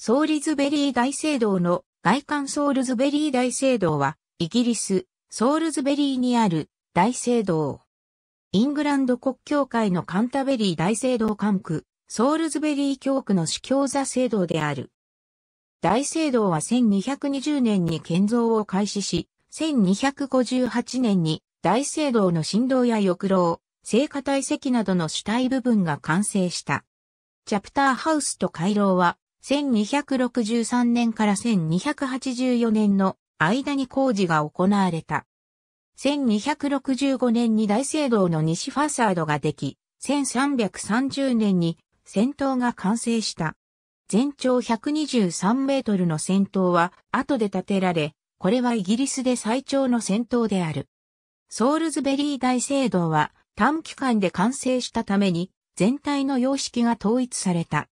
ソーリズベリー大聖堂の外観ソールズベリー大聖堂は、イギリス、ソールズベリーにある大聖堂。イングランド国教会のカンタベリー大聖堂管区、ソールズベリー教区の主教座聖堂である。大聖堂は1220年に建造を開始し、1258年に大聖堂の振動や浴廊、聖火体石などの主体部分が完成した。チャプターハウスと回廊は1263年から1284年の間に工事が行われた。1265年に大聖堂の西ファサードができ、1330年に戦闘が完成した。全長123メートルの戦闘は後で建てられ、これはイギリスで最長の戦闘である。ソールズベリー大聖堂は短期間で完成したために全体の様式が統一された。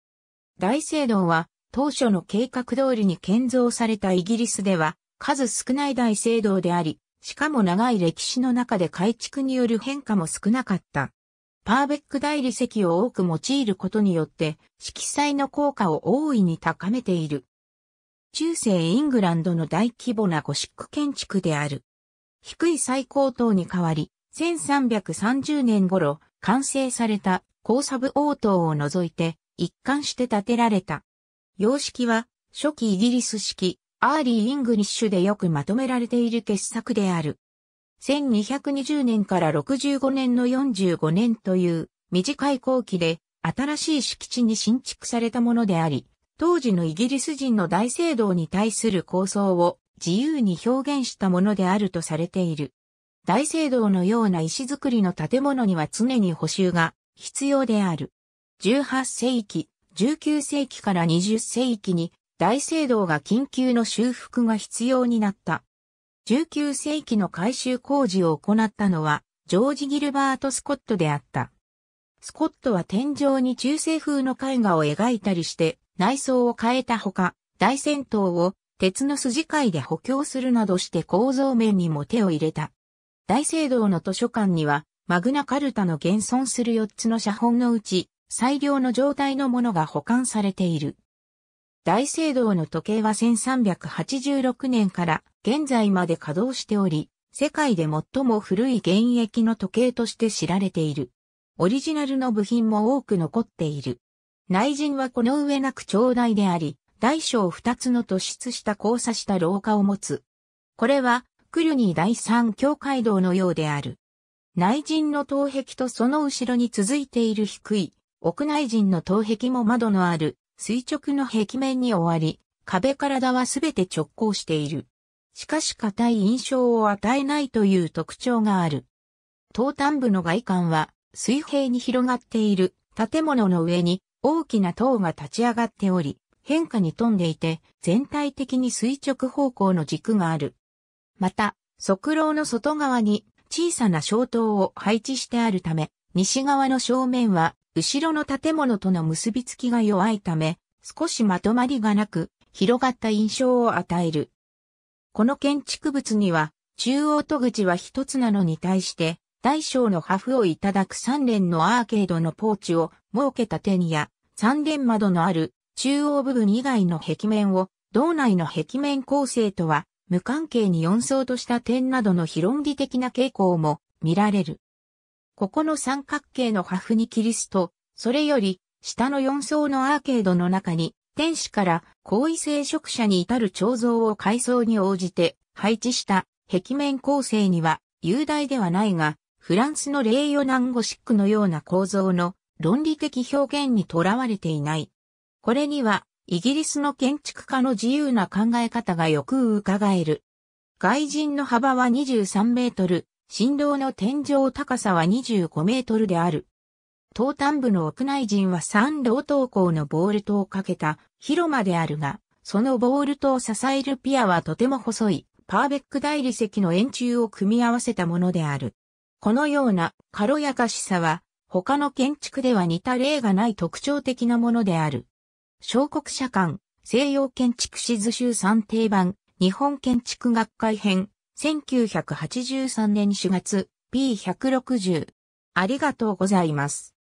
大聖堂は当初の計画通りに建造されたイギリスでは数少ない大聖堂であり、しかも長い歴史の中で改築による変化も少なかった。パーベック大理石を多く用いることによって色彩の効果を大いに高めている。中世イングランドの大規模なゴシック建築である。低い最高等に代わり、1330年頃完成された高砂部応答を除いて一貫して建てられた。様式は、初期イギリス式、アーリー・イングリッシュでよくまとめられている傑作である。1220年から65年の45年という短い後期で新しい敷地に新築されたものであり、当時のイギリス人の大聖堂に対する構想を自由に表現したものであるとされている。大聖堂のような石造りの建物には常に補修が必要である。18世紀、19世紀から20世紀に大聖堂が緊急の修復が必要になった。19世紀の改修工事を行ったのは、ジョージ・ギルバート・スコットであった。スコットは天井に中世風の絵画を描いたりして、内装を変えたほか、大戦闘を鉄の筋貝で補強するなどして構造面にも手を入れた。大聖堂の図書館には、マグナカルタの現存する4つの写本のうち、最良の状態のものが保管されている。大聖堂の時計は1386年から現在まで稼働しており、世界で最も古い現役の時計として知られている。オリジナルの部品も多く残っている。内陣はこの上なく長大であり、大小二つの突出した交差した廊下を持つ。これは、クリュニー第三境会堂のようである。内陣の東壁とその後ろに続いている低い屋内陣の頭壁も窓のある垂直の壁面に終わり、壁体はすべて直行している。しかし硬い印象を与えないという特徴がある。東端部の外観は水平に広がっている建物の上に大きな塔が立ち上がっており、変化に富んでいて全体的に垂直方向の軸がある。また、側廊の外側に小さな小塔を配置してあるため、西側の正面は後ろの建物との結びつきが弱いため、少しまとまりがなく、広がった印象を与える。この建築物には、中央戸口は一つなのに対して、大小の破風をいただく三連のアーケードのポーチを設けた点や、三連窓のある中央部分以外の壁面を、道内の壁面構成とは無関係に四層とした点などの非論理的な傾向も見られる。ここの三角形の破風にキリスト、それより、下の4層のアーケードの中に、天使から高位聖職者に至る彫像を階層に応じて配置した壁面構成には、雄大ではないが、フランスの霊与南ナゴシックのような構造の論理的表現にとらわれていない。これには、イギリスの建築家の自由な考え方がよく伺える。外人の幅は23メートル、振動の天井高さは25メートルである。東端部の屋内陣は三楼投稿のボール塔をかけた広間であるが、そのボール塔を支えるピアはとても細い、パーベック大理石の円柱を組み合わせたものである。このような軽やかしさは、他の建築では似た例がない特徴的なものである。小国社館、西洋建築史図集算定版、日本建築学会編、1983年4月 P160。ありがとうございます。